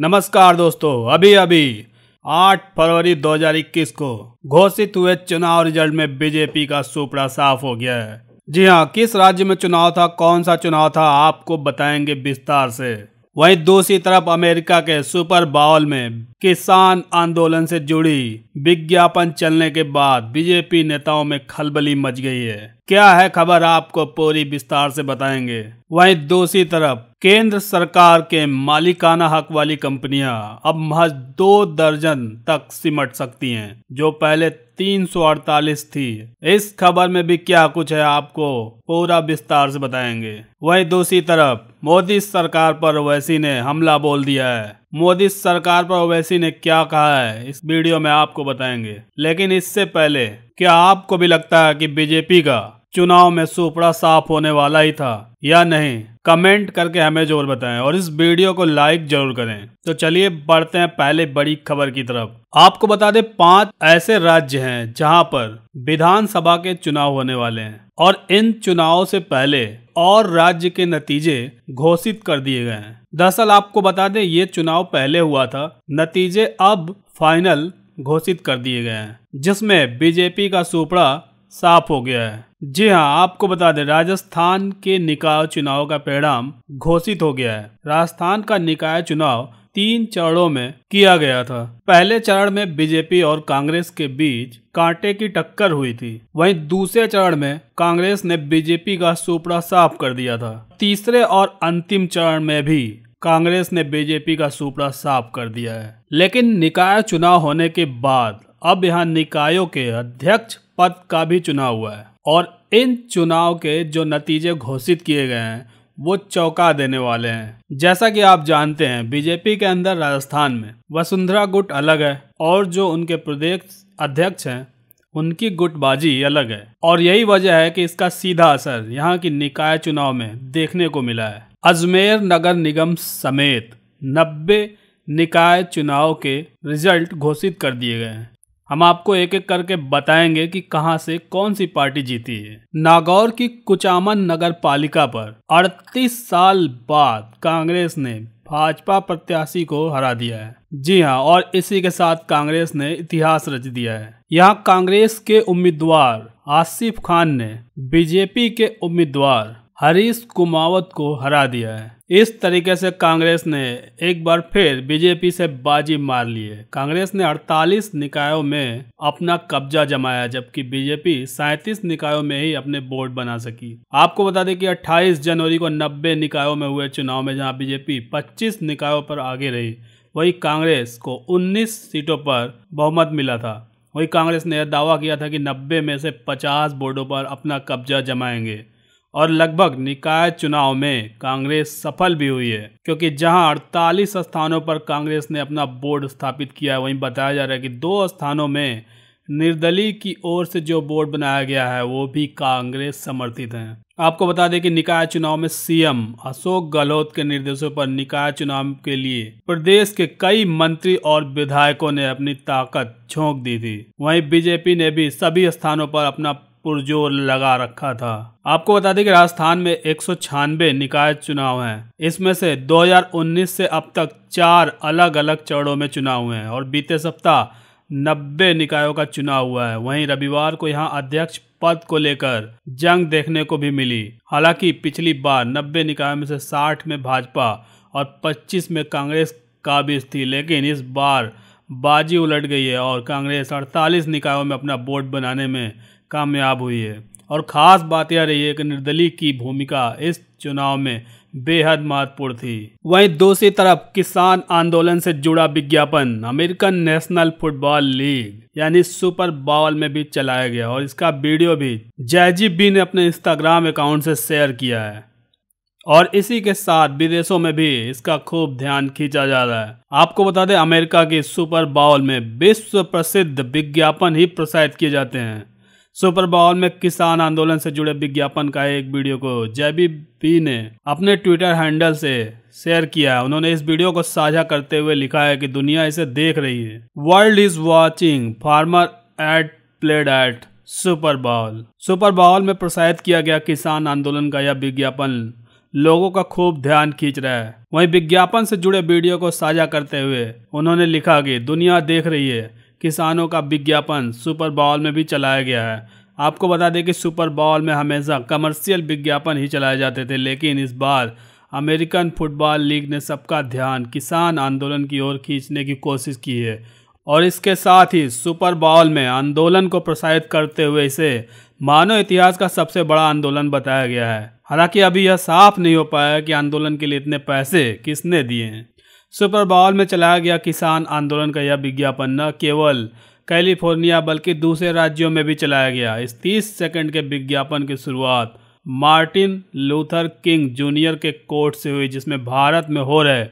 नमस्कार दोस्तों अभी अभी 8 फरवरी 2021 को घोषित हुए चुनाव रिजल्ट में बीजेपी का सुपड़ा साफ हो गया है जी हाँ किस राज्य में चुनाव था कौन सा चुनाव था आपको बताएंगे विस्तार से वहीं दूसरी तरफ अमेरिका के सुपर बाउल में किसान आंदोलन से जुड़ी विज्ञापन चलने के बाद बीजेपी नेताओं में खलबली मच गई है क्या है खबर आपको पूरी विस्तार से बताएंगे वहीं दूसरी तरफ केंद्र सरकार के मालिकाना हक वाली कंपनियां अब महज दो दर्जन तक सिमट सकती हैं जो पहले 348 थी इस खबर में भी क्या कुछ है आपको पूरा विस्तार से बताएंगे वही दूसरी तरफ मोदी सरकार पर ओवैसी ने हमला बोल दिया है मोदी सरकार पर ओवैसी ने क्या कहा है इस वीडियो में आपको बताएंगे लेकिन इससे पहले क्या आपको भी लगता है कि बीजेपी का चुनाव में सुपड़ा साफ होने वाला ही था या नहीं कमेंट करके हमें जरूर बताएं और इस वीडियो को लाइक जरूर करें तो चलिए बढ़ते हैं पहले बड़ी खबर की तरफ आपको बता दें पांच ऐसे राज्य हैं जहां पर विधानसभा के चुनाव होने वाले हैं और इन चुनावों से पहले और राज्य के नतीजे घोषित कर दिए गए हैं दरअसल आपको बता दें ये चुनाव पहले हुआ था नतीजे अब फाइनल घोषित कर दिए गए हैं जिसमें बीजेपी का सुपड़ा साफ हो गया है जी हाँ आपको बता दें राजस्थान के निकाय चुनाव का परिणाम घोषित हो गया है राजस्थान का निकाय चुनाव तीन चरणों में किया गया था पहले चरण में बीजेपी और कांग्रेस के बीच कांटे की टक्कर हुई थी वहीं दूसरे चरण में कांग्रेस ने बीजेपी का सुपड़ा साफ कर दिया था तीसरे और अंतिम चरण में भी कांग्रेस ने बीजेपी का सुपड़ा साफ कर दिया है लेकिन निकाय चुनाव होने के बाद अब यहाँ निकायों के अध्यक्ष पद का भी चुनाव हुआ है और इन चुनाव के जो नतीजे घोषित किए गए हैं वो चौंका देने वाले हैं जैसा कि आप जानते हैं बीजेपी के अंदर राजस्थान में वसुंधरा गुट अलग है और जो उनके प्रदेश अध्यक्ष हैं उनकी गुटबाजी अलग है और यही वजह है कि इसका सीधा असर यहाँ की निकाय चुनाव में देखने को मिला है अजमेर नगर निगम समेत नब्बे निकाय चुनाव के रिजल्ट घोषित कर दिए गए हैं हम आपको एक एक करके बताएंगे कि कहां से कौन सी पार्टी जीती है नागौर की कुचामन नगर पालिका पर 38 साल बाद कांग्रेस ने भाजपा प्रत्याशी को हरा दिया है जी हाँ और इसी के साथ कांग्रेस ने इतिहास रच दिया है यहाँ कांग्रेस के उम्मीदवार आसिफ खान ने बीजेपी के उम्मीदवार हरीश कुमावत को हरा दिया है इस तरीके से कांग्रेस ने एक बार फिर बीजेपी से बाजी मार ली है कांग्रेस ने 48 निकायों में अपना कब्जा जमाया जबकि बीजेपी सैतीस निकायों में ही अपने बोर्ड बना सकी आपको बता दें कि 28 जनवरी को 90 निकायों में हुए चुनाव में जहां बीजेपी 25 निकायों पर आगे रही वही कांग्रेस को 19 सीटों पर बहुमत मिला था वही कांग्रेस ने यह दावा किया था कि 90 में से 50 बोर्डों पर अपना कब्जा जमाएंगे और लगभग निकाय चुनाव में कांग्रेस सफल भी हुई है क्योंकि जहां 48 स्थानों पर कांग्रेस ने अपना बोर्ड स्थापित किया है वहीं बताया जा रहा है कि दो स्थानों में निर्दलीय की ओर से जो बोर्ड बनाया गया है वो भी कांग्रेस समर्थित हैं आपको बता दें कि निकाय चुनाव में सीएम अशोक गहलोत के निर्देशों पर निकाय चुनाव के लिए प्रदेश के कई मंत्री और विधायकों ने अपनी ताकत झोंक दी थी वहीं बीजेपी ने भी सभी स्थानों पर अपना पुरजोर लगा रखा था आपको बता दें कि राजस्थान में एक निकाय चुनाव हैं इसमें से 2019 से अब तक चार अलग अलग चरणों में चुनाव हुए हैं और बीते सप्ताह नब्बे निकायों का चुनाव हुआ है वहीं रविवार को यहां अध्यक्ष पद को लेकर जंग देखने को भी मिली हालांकि पिछली बार नब्बे निकायों में से साठ में भाजपा और पच्चीस में कांग्रेस काबिज थी लेकिन इस बार बाजी उलट गई है और कांग्रेस अड़तालीस निकायों में अपना वोट बनाने में कामयाब हुई है और ख़ास बात यह रही है कि निर्दलीय की भूमिका इस चुनाव में बेहद महत्वपूर्ण थी वहीं दूसरी तरफ किसान आंदोलन से जुड़ा विज्ञापन अमेरिकन नेशनल फुटबॉल लीग यानी सुपर बाउल में भी चलाया गया और इसका वीडियो भी जैजी बी ने अपने इंस्टाग्राम अकाउंट से शेयर किया है और इसी के साथ विदेशों में भी इसका खूब ध्यान खींचा जा रहा है आपको बता दें अमेरिका के सुपर बाउल में विश्व प्रसिद्ध विज्ञापन ही प्रसारित किए जाते हैं सुपर बाउल में किसान आंदोलन से जुड़े विज्ञापन का एक वीडियो को जेबी पी ने अपने ट्विटर हैंडल से शेयर किया उन्होंने इस वीडियो को साझा करते हुए लिखा है कि दुनिया इसे देख रही है world is watching farmer ad played at Super Bowl Super Bowl में प्रसारित किया गया किसान आंदोलन का यह विज्ञापन लोगों का खूब ध्यान खींच रहा है वहीं विज्ञापन से जुड़े वीडियो को साझा करते हुए उन्होंने लिखा कि दुनिया देख रही है किसानों का विज्ञापन सुपर बॉल में भी चलाया गया है आपको बता दें कि सुपर बॉल में हमेशा कमर्शियल विज्ञापन ही चलाए जाते थे लेकिन इस बार अमेरिकन फुटबॉल लीग ने सबका ध्यान किसान आंदोलन की ओर खींचने की कोशिश की है और इसके साथ ही सुपर बॉल में आंदोलन को प्रोत्साहित करते हुए इसे मानव इतिहास का सबसे बड़ा आंदोलन बताया गया है हालांकि अभी यह साफ नहीं हो पाया कि आंदोलन के लिए इतने पैसे किसने दिए हैं सुपर बाउल में चलाया गया किसान आंदोलन का यह विज्ञापन न केवल कैलिफोर्निया बल्कि दूसरे राज्यों में भी चलाया गया इस तीस सेकंड के विज्ञापन की शुरुआत मार्टिन लूथर किंग जूनियर के कोर्ट से हुई जिसमें भारत में हो रहे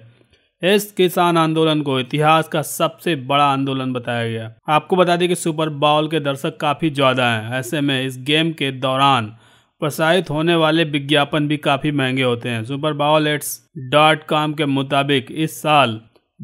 इस किसान आंदोलन को इतिहास का सबसे बड़ा आंदोलन बताया गया आपको बता दें कि सुपर बाउल के दर्शक काफ़ी ज़्यादा हैं ऐसे में इस गेम के दौरान प्रसारित होने वाले विज्ञापन भी काफ़ी महंगे होते हैं Super Bowl ads dot com के मुताबिक इस साल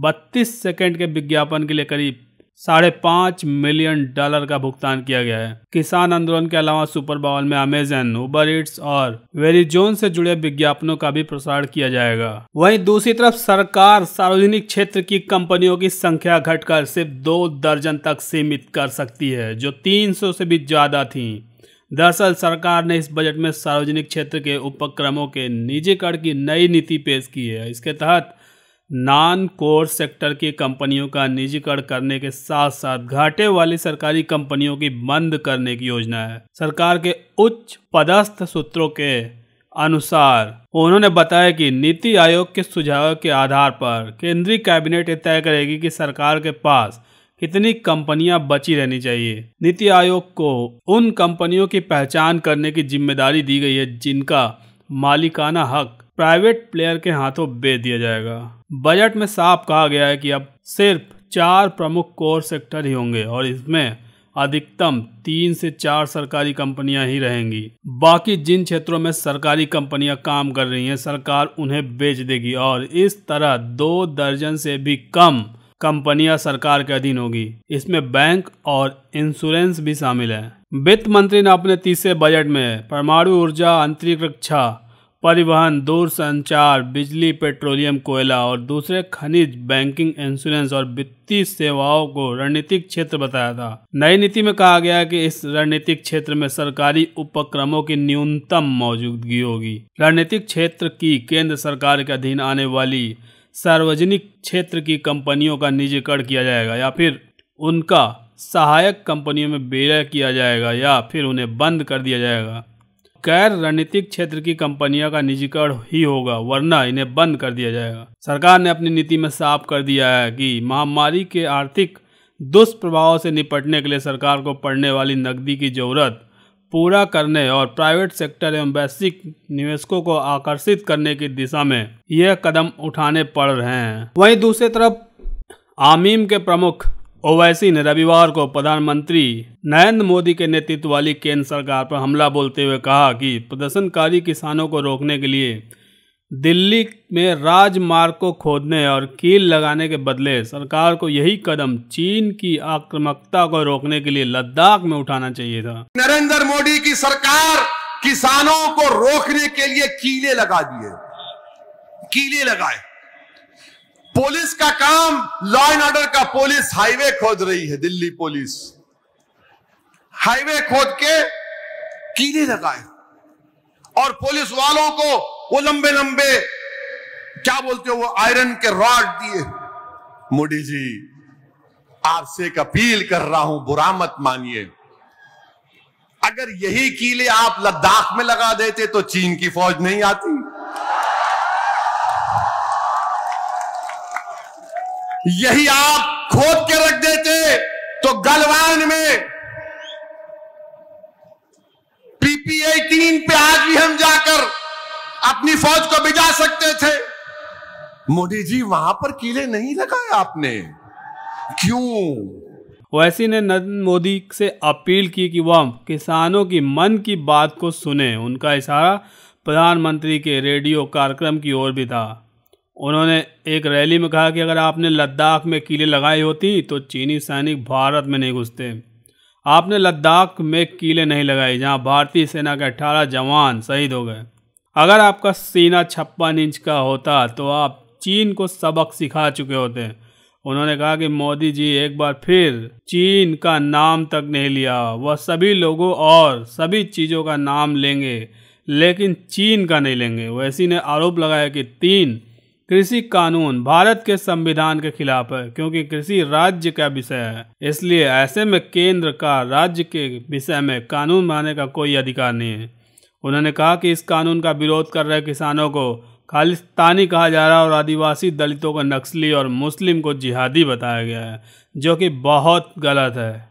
32 सेकंड के विज्ञापन के लिए करीब साढ़े पाँच मिलियन डॉलर का भुगतान किया गया है किसान आंदोलन के अलावा सुपर बाउल में अमेजन उबर इट्स और वेरीजोन से जुड़े विज्ञापनों का भी प्रसार किया जाएगा वहीं दूसरी तरफ सरकार सार्वजनिक क्षेत्र की कंपनियों की संख्या घटकर सिर्फ दो दर्जन तक सीमित कर सकती है जो 300 से भी ज्यादा थी दरअसल सरकार ने इस बजट में सार्वजनिक क्षेत्र के उपक्रमों के निजीकरण की नई नीति पेश की है इसके तहत नॉन कोर सेक्टर की कंपनियों का निजीकरण करने के साथ साथ घाटे वाली सरकारी कंपनियों की बंद करने की योजना है सरकार के उच्च पदस्थ सूत्रों के अनुसार उन्होंने बताया कि नीति आयोग के सुझाव के आधार पर केंद्रीय कैबिनेट ये तय करेगी कि सरकार के पास कितनी कंपनियां बची रहनी चाहिए नीति आयोग को उन कंपनियों की पहचान करने की जिम्मेदारी दी गई है जिनका मालिकाना हक प्राइवेट प्लेयर के हाथों बेच दिया जाएगा बजट में साफ कहा गया है कि अब सिर्फ चार प्रमुख कोर सेक्टर ही होंगे और इसमें अधिकतम तीन से चार सरकारी कंपनियां ही रहेंगी बाकी जिन क्षेत्रों में सरकारी कंपनियां काम कर रही हैं सरकार उन्हें बेच देगी और इस तरह दो दर्जन से भी कम कंपनियां सरकार के अधीन होगी इसमें बैंक और इंश्योरेंस भी शामिल है वित्त मंत्री ने अपने तीसरे बजट में परमाणु ऊर्जा अंतरिक्ष रक्षा परिवहन दूर संचार बिजली पेट्रोलियम कोयला और दूसरे खनिज बैंकिंग इंश्योरेंस और वित्तीय सेवाओं को रणनीतिक क्षेत्र बताया था नई नीति में कहा गया कि इस रणनीतिक क्षेत्र में सरकारी उपक्रमों की न्यूनतम मौजूदगी होगी रणनीतिक क्षेत्र की केंद्र सरकार के अधीन आने वाली सार्वजनिक क्षेत्र की कंपनियों का निजीकरण किया जाएगा या फिर उनका सहायक कंपनियों में विलय किया जाएगा या फिर उन्हें बंद कर दिया जाएगा गैर रणनीतिक क्षेत्र की कंपनियों का निजीकरण ही होगा वरना इन्हें बंद कर दिया जाएगा सरकार ने अपनी नीति में साफ कर दिया है कि महामारी के आर्थिक दुष्प्रभाव से निपटने के लिए सरकार को पड़ने वाली नकदी की जरूरत पूरा करने और प्राइवेट सेक्टर एवं वैश्विक निवेशकों को आकर्षित करने की दिशा में यह कदम उठाने पड़ रहे हैं वहीं दूसरी तरफ आमीम के प्रमुख ओवैसी ने रविवार को प्रधानमंत्री नरेंद्र मोदी के नेतृत्व वाली केंद्र सरकार पर हमला बोलते हुए कहा कि प्रदर्शनकारी किसानों को रोकने के लिए दिल्ली में राजमार्ग को खोदने और कील लगाने के बदले सरकार को यही कदम चीन की आक्रामकता को रोकने के लिए लद्दाख में उठाना चाहिए था नरेंद्र मोदी की सरकार किसानों को रोकने के लिए कीले लगा दिए कीले लगाए पुलिस का काम लॉ एंड ऑर्डर का पुलिस हाईवे खोद रही है दिल्ली पुलिस हाईवे खोद के कीले लगाए और पुलिस वालों को वो लंबे लंबे क्या बोलते हो वो आयरन के रॉड दिए मोदी जी आपसे एक अपील कर रहा हूं बुरा मत मानिए अगर यही कीले आप लद्दाख में लगा देते तो चीन की फौज नहीं आती यही आप खोद के रख देते तो गलवान में अपनी फौज को भिजा सकते थे मोदी जी वहां पर कीले नहीं लगाए आपने क्यों वैसी ने नरेंद्र मोदी से अपील की कि वह किसानों की मन की बात को सुने उनका इशारा प्रधानमंत्री के रेडियो कार्यक्रम की ओर भी था उन्होंने एक रैली में कहा कि अगर आपने लद्दाख में कीले लगाई होती तो चीनी सैनिक भारत में नहीं घुसते आपने लद्दाख में कीले नहीं लगाए जहां भारतीय सेना के अठारह जवान शहीद हो गए अगर आपका सीना छप्पन इंच का होता तो आप चीन को सबक सिखा चुके होते हैं उन्होंने कहा कि मोदी जी एक बार फिर चीन का नाम तक नहीं लिया वह सभी लोगों और सभी चीज़ों का नाम लेंगे लेकिन चीन का नहीं लेंगे वैसी ने आरोप लगाया कि तीन कृषि कानून भारत के संविधान के खिलाफ है क्योंकि कृषि राज्य का विषय है इसलिए ऐसे में केंद्र का राज्य के विषय में कानून बनाने का कोई अधिकार नहीं है उन्होंने कहा कि इस कानून का विरोध कर रहे किसानों को खालिस्तानी कहा जा रहा है और आदिवासी दलितों को नक्सली और मुस्लिम को जिहादी बताया गया है जो कि बहुत गलत है